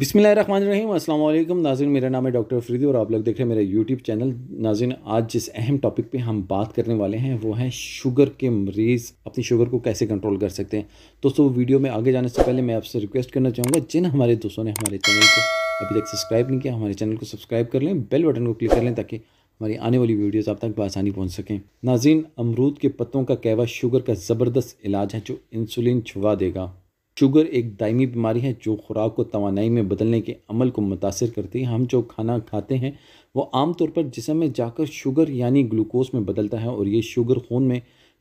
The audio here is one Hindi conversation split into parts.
बिसमिल अस्सलाम वालेकुम नाजिन मेरा नाम है डॉक्टर फरीदी और आप लोग देख रहे हैं मेरा यूट्यूब चैनल नाजिन आज जिस अहम टॉपिक पे हम बात करने वाले हैं वो है शुगर के मरीज़ अपनी शुगर को कैसे कंट्रोल कर सकते हैं दोस्तों वीडियो में आगे जाने से पहले मैं आपसे रिक्वेस्ट करना चाहूँगा जिन हमारे दोस्तों ने हमारे चैनल को अभी तक सब्सक्राइब नहीं किया हमारे चैनल को सब्सक्राइब कर लें बेल बटन को क्लिक कर लें ताकि हमारी आने वाली वीडियोज़ आप तक आसानी पहुँच सकें नाजिन अमरूद के पत्तों का कहवा शुगर का ज़बरदस्त इलाज है जो इंसुलिन छुवा देगा शुगर एक दायमी बीमारी है जो खुराक को तोानाई में बदलने के अमल को मुतासर करती है हम जो खाना खाते हैं वो आमतौर पर जिसम में जाकर शुगर यानी ग्लूकोज में बदलता है और ये शुगर खून में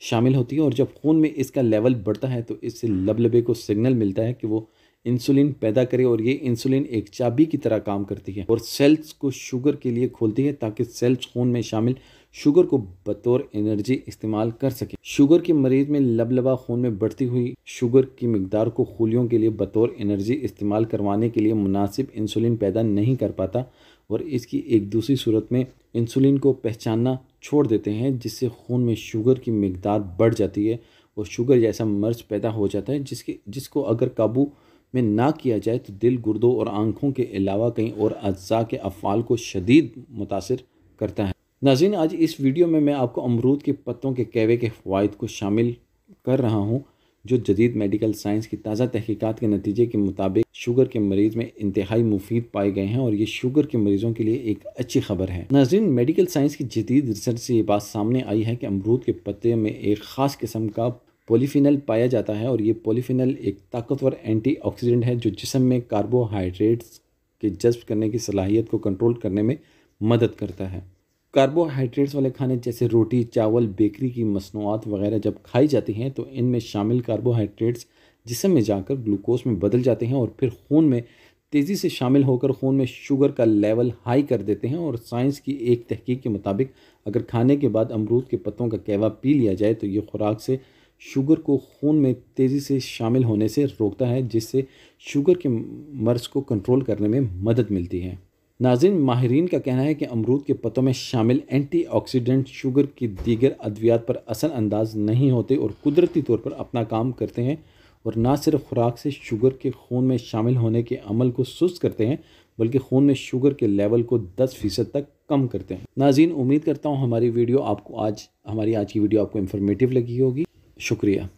शामिल होती है और जब खून में इसका लेवल बढ़ता है तो इससे लबलबे को सिग्नल मिलता है कि वो इंसुलिन पैदा करे और ये इंसुलिन एक चाबी की तरह काम करती है और सेल्स को शुगर के लिए खोलती है ताकि सेल्स खून में शामिल शुगर को बतौर एनर्जी इस्तेमाल कर सके शुगर के मरीज में लबलबा खून में बढ़ती हुई शुगर की मकदार को खुलियों के लिए बतौर एनर्जी इस्तेमाल करवाने के लिए मुनासिब इंसुलिन पैदा नहीं कर पाता और इसकी एक दूसरी सूरत में इंसुलिन को पहचानना छोड़ देते हैं जिससे खून में शुगर की मकदार बढ़ जाती है और शुगर जैसा मर्ज पैदा हो जाता है जिसके जिसको अगर काबू में ना किया जाए तो दिल गुर्दों और आंखों के अलावा कहीं और अज्जा के अफ़ाल को शदीद मुतासर करता है नाजीन आज इस वीडियो में मैं आपको अमरूद के पत्तों के कैवे के फ़वाद को शामिल कर रहा हूँ जो जदीद मेडिकल साइंस की ताज़ा तहकीकत के नतीजे के मुताबिक शुगर के मरीज़ में इंतहाई मुफीद पाए गए हैं और ये शुगर के मरीज़ों के लिए एक अच्छी खबर है नाजीन मेडिकल साइंस की जदीद रिसर्च से ये बात सामने आई है कि अमरूद के पत्ते में एक ख़ास किस्म का पोलीफिनल पाया जाता है और ये पोलीफिनल एक ताकतवर एंटीऑक्सीडेंट है जो जिसम में कार्बोहाइड्रेट्स के जज्ब करने की सलाहियत को कंट्रोल करने में मदद करता है कार्बोहाइड्रेट्स वाले खाने जैसे रोटी चावल बेकरी की मसनूआत वगैरह जब खाई जाती हैं तो इनमें शामिल कार्बोहाइड्रेट्स जिसम में जाकर ग्लूकोज में बदल जाते हैं और फिर खून में तेज़ी से शामिल होकर खून में शुगर का लेवल हाई कर देते हैं और साइंस की एक तहकीक के मुताबिक अगर खाने के बाद अमरूद के पत्तों का कहवा पी लिया जाए तो ये खुराक से शुगर को खून में तेज़ी से शामिल होने से रोकता है जिससे शुगर के मर्ज़ को कंट्रोल करने में मदद मिलती है नाजिन माहरीन का कहना है कि अमरूद के पत्तों में शामिल एंटीऑक्सीडेंट शुगर की दीगर अद्वियात पर असर अंदाज नहीं होते और कुदरती तौर पर अपना काम करते हैं और ना सिर्फ खुराक से शुगर के खून में शामिल होने के अमल को सुस्त करते हैं बल्कि खून में शुगर के लेवल को 10 फ़ीसद तक कम करते हैं नाजिन उम्मीद करता हूँ हमारी वीडियो आपको आज हमारी आज की वीडियो आपको इन्फॉर्मेटिव लगी होगी शुक्रिया